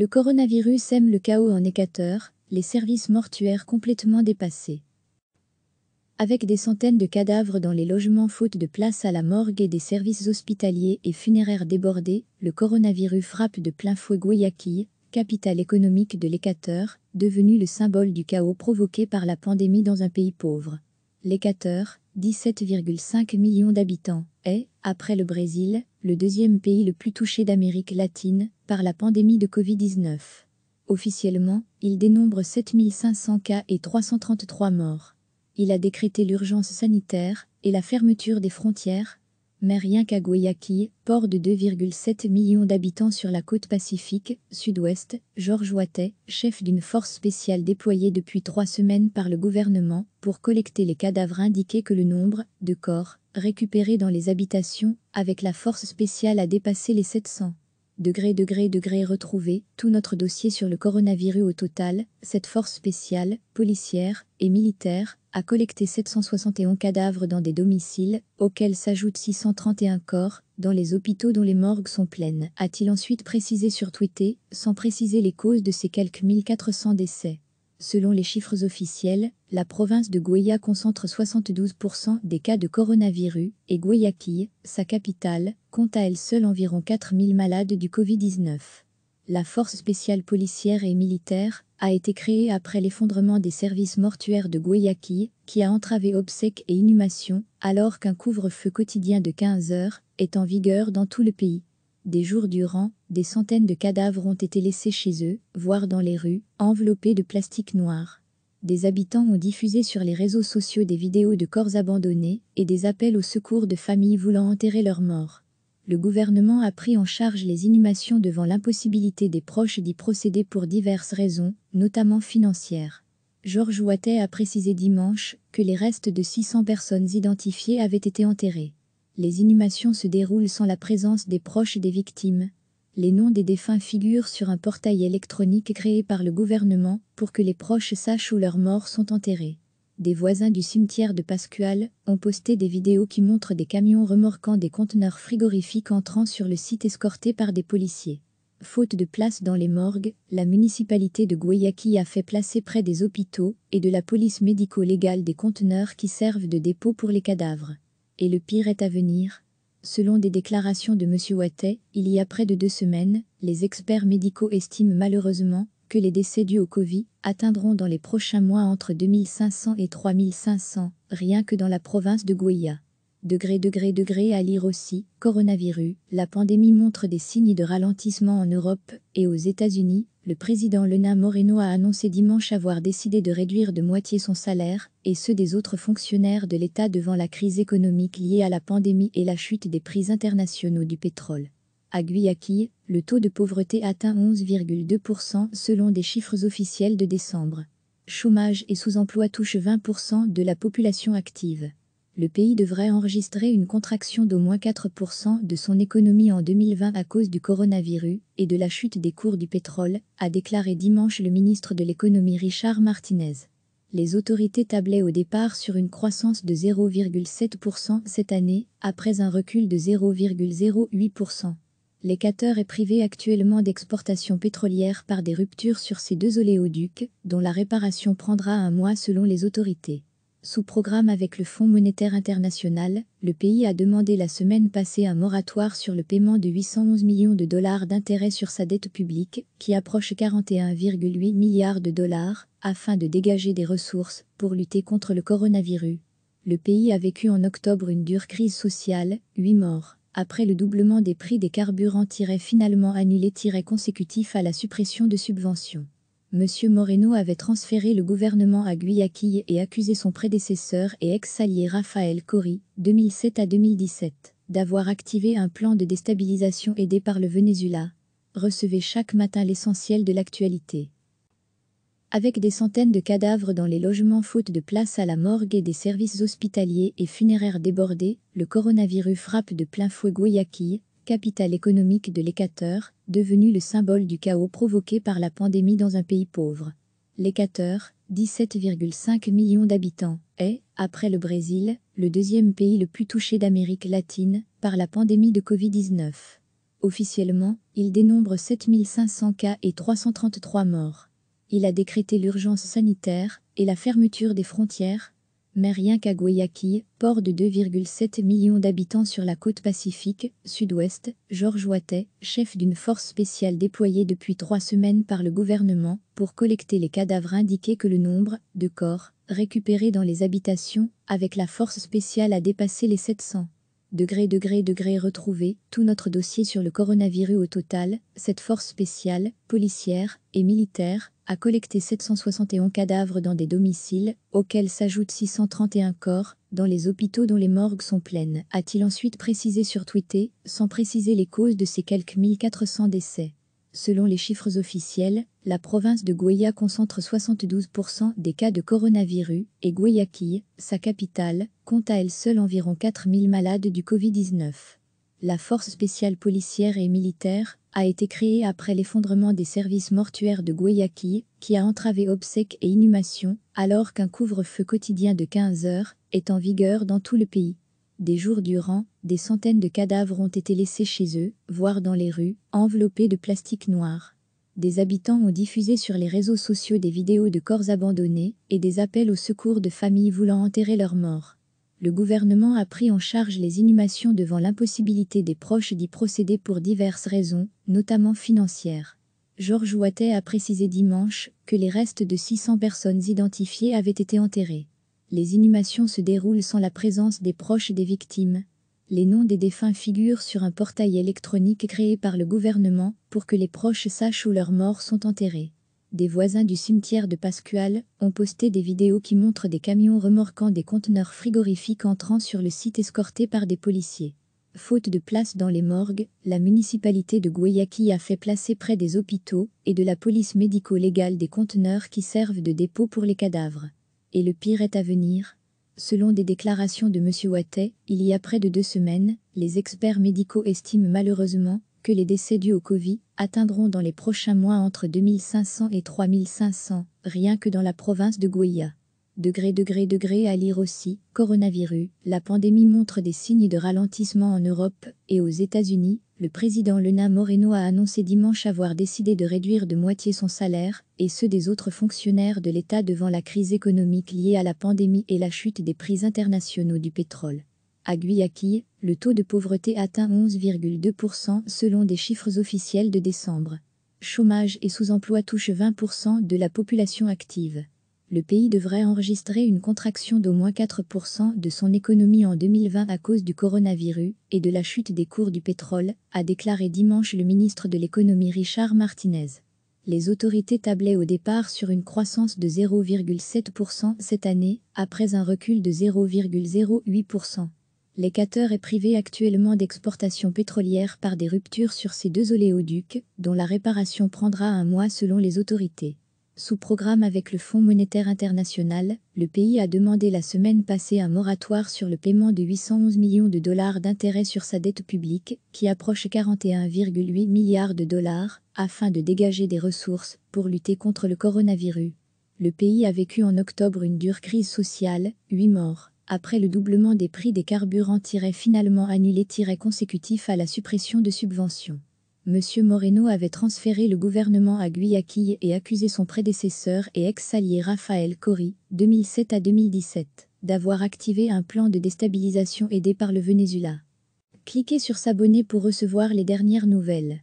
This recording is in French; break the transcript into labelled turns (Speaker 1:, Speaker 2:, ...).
Speaker 1: Le coronavirus sème le chaos en équateur, les services mortuaires complètement dépassés. Avec des centaines de cadavres dans les logements faute de place à la morgue et des services hospitaliers et funéraires débordés, le coronavirus frappe de plein fouet Guayaquil, capitale économique de l'Équateur, devenu le symbole du chaos provoqué par la pandémie dans un pays pauvre. L'Équateur, 17,5 millions d'habitants, est, après le Brésil, le deuxième pays le plus touché d'Amérique latine par la pandémie de Covid-19. Officiellement, il dénombre 7500 cas et 333 morts. Il a décrété l'urgence sanitaire et la fermeture des frontières, mais rien qu'à Guayaquil, port de 2,7 millions d'habitants sur la côte pacifique, sud-ouest, Georges Ouattet, chef d'une force spéciale déployée depuis trois semaines par le gouvernement pour collecter les cadavres indiqués que le nombre de corps récupérés dans les habitations, avec la force spéciale à dépasser les 700. degrés degrés degrés retrouvés, tout notre dossier sur le coronavirus au total, cette force spéciale, policière et militaire, a collecté 771 cadavres dans des domiciles, auxquels s'ajoutent 631 corps, dans les hôpitaux dont les morgues sont pleines, a-t-il ensuite précisé sur Twitter, sans préciser les causes de ces quelques 1400 décès. Selon les chiffres officiels, la province de Guaya concentre 72% des cas de coronavirus et Guayaquil, sa capitale, compte à elle seule environ 4000 malades du Covid-19. La force spéciale policière et militaire a été créée après l'effondrement des services mortuaires de Guayaquil, qui a entravé obsèques et inhumations, alors qu'un couvre-feu quotidien de 15 heures est en vigueur dans tout le pays des jours durant, des centaines de cadavres ont été laissés chez eux, voire dans les rues, enveloppés de plastique noir. Des habitants ont diffusé sur les réseaux sociaux des vidéos de corps abandonnés et des appels au secours de familles voulant enterrer leurs morts. Le gouvernement a pris en charge les inhumations devant l'impossibilité des proches d'y procéder pour diverses raisons, notamment financières. Georges Ouattet a précisé dimanche que les restes de 600 personnes identifiées avaient été enterrés. Les inhumations se déroulent sans la présence des proches des victimes. Les noms des défunts figurent sur un portail électronique créé par le gouvernement pour que les proches sachent où leurs morts sont enterrés. Des voisins du cimetière de Pascual ont posté des vidéos qui montrent des camions remorquant des conteneurs frigorifiques entrant sur le site escortés par des policiers. Faute de place dans les morgues, la municipalité de Guayaquil a fait placer près des hôpitaux et de la police médico-légale des conteneurs qui servent de dépôt pour les cadavres et le pire est à venir. Selon des déclarations de M. Wattet, il y a près de deux semaines, les experts médicaux estiment malheureusement que les décès dus au Covid atteindront dans les prochains mois entre 2500 et 3500, rien que dans la province de Guaya. Degré, degré, degré à lire aussi, coronavirus, la pandémie montre des signes de ralentissement en Europe et aux États-Unis, le président Lena Moreno a annoncé dimanche avoir décidé de réduire de moitié son salaire et ceux des autres fonctionnaires de l'État devant la crise économique liée à la pandémie et la chute des prix internationaux du pétrole. À Guayaquil, le taux de pauvreté atteint 11,2% selon des chiffres officiels de décembre. Chômage et sous-emploi touchent 20% de la population active le pays devrait enregistrer une contraction d'au moins 4% de son économie en 2020 à cause du coronavirus et de la chute des cours du pétrole, a déclaré dimanche le ministre de l'économie Richard Martinez. Les autorités tablaient au départ sur une croissance de 0,7% cette année, après un recul de 0,08%. L'équateur est privé actuellement d'exportations pétrolières par des ruptures sur ses deux oléoducs, dont la réparation prendra un mois selon les autorités. Sous programme avec le Fonds monétaire international, le pays a demandé la semaine passée un moratoire sur le paiement de 811 millions de dollars d'intérêts sur sa dette publique, qui approche 41,8 milliards de dollars, afin de dégager des ressources pour lutter contre le coronavirus. Le pays a vécu en octobre une dure crise sociale, 8 morts, après le doublement des prix des carburants finalement annulé consécutifs à la suppression de subventions. M. Moreno avait transféré le gouvernement à Guayaquil et accusé son prédécesseur et ex-allié Raphaël Cori, 2007 à 2017, d'avoir activé un plan de déstabilisation aidé par le Venezuela. Recevez chaque matin l'essentiel de l'actualité. Avec des centaines de cadavres dans les logements faute de place à la morgue et des services hospitaliers et funéraires débordés, le coronavirus frappe de plein fouet Guayaquil, capitale économique de l'Équateur, devenu le symbole du chaos provoqué par la pandémie dans un pays pauvre. L'Équateur, 17,5 millions d'habitants, est, après le Brésil, le deuxième pays le plus touché d'Amérique latine par la pandémie de Covid-19. Officiellement, il dénombre 7500 cas et 333 morts. Il a décrété l'urgence sanitaire et la fermeture des frontières mais rien qu'à Guayaquil, port de 2,7 millions d'habitants sur la côte pacifique, sud-ouest, Georges Ouattet, chef d'une force spéciale déployée depuis trois semaines par le gouvernement pour collecter les cadavres indiquait que le nombre de corps récupérés dans les habitations avec la force spéciale a dépassé les 700 degré degré degré retrouvé tout notre dossier sur le coronavirus au total, cette force spéciale, policière et militaire a collecté 761 cadavres dans des domiciles, auxquels s'ajoutent 631 corps, dans les hôpitaux dont les morgues sont pleines, a-t-il ensuite précisé sur Twitter, sans préciser les causes de ces quelques 1400 décès. Selon les chiffres officiels, la province de Guaya concentre 72% des cas de coronavirus et Guayaquil, sa capitale, compte à elle seule environ 4000 malades du Covid-19. La force spéciale policière et militaire a été créée après l'effondrement des services mortuaires de Guayaquil, qui a entravé obsèques et inhumations, alors qu'un couvre-feu quotidien de 15 heures est en vigueur dans tout le pays. Des jours durant, des centaines de cadavres ont été laissés chez eux, voire dans les rues, enveloppés de plastique noir des habitants ont diffusé sur les réseaux sociaux des vidéos de corps abandonnés et des appels au secours de familles voulant enterrer leurs morts. Le gouvernement a pris en charge les inhumations devant l'impossibilité des proches d'y procéder pour diverses raisons, notamment financières. Georges Ouattet a précisé dimanche que les restes de 600 personnes identifiées avaient été enterrés. Les inhumations se déroulent sans la présence des proches des victimes, les noms des défunts figurent sur un portail électronique créé par le gouvernement pour que les proches sachent où leurs morts sont enterrés. Des voisins du cimetière de Pascual ont posté des vidéos qui montrent des camions remorquant des conteneurs frigorifiques entrant sur le site escortés par des policiers. Faute de place dans les morgues, la municipalité de Guayaquil a fait placer près des hôpitaux et de la police médico-légale des conteneurs qui servent de dépôt pour les cadavres. Et le pire est à venir, Selon des déclarations de M. Wattet, il y a près de deux semaines, les experts médicaux estiment malheureusement que les décès dus au Covid atteindront dans les prochains mois entre 2500 et 3500, rien que dans la province de Guaya. Degré, degré, degré à lire aussi, coronavirus, la pandémie montre des signes de ralentissement en Europe et aux États-Unis. Le président Lena Moreno a annoncé dimanche avoir décidé de réduire de moitié son salaire et ceux des autres fonctionnaires de l'État devant la crise économique liée à la pandémie et la chute des prix internationaux du pétrole. À Guayaquil, le taux de pauvreté atteint 11,2% selon des chiffres officiels de décembre. Chômage et sous-emploi touchent 20% de la population active le pays devrait enregistrer une contraction d'au moins 4% de son économie en 2020 à cause du coronavirus et de la chute des cours du pétrole, a déclaré dimanche le ministre de l'économie Richard Martinez. Les autorités tablaient au départ sur une croissance de 0,7% cette année, après un recul de 0,08%. L'équateur est privé actuellement d'exportations pétrolières par des ruptures sur ses deux oléoducs, dont la réparation prendra un mois selon les autorités. Sous programme avec le Fonds monétaire international, le pays a demandé la semaine passée un moratoire sur le paiement de 811 millions de dollars d'intérêts sur sa dette publique, qui approche 41,8 milliards de dollars, afin de dégager des ressources pour lutter contre le coronavirus. Le pays a vécu en octobre une dure crise sociale, 8 morts, après le doublement des prix des carburants- finalement annulé- consécutifs à la suppression de subventions. M. Moreno avait transféré le gouvernement à Guayaquil et accusé son prédécesseur et ex-allié Rafael Cori, 2007 à 2017, d'avoir activé un plan de déstabilisation aidé par le Venezuela. Cliquez sur s'abonner pour recevoir les dernières nouvelles.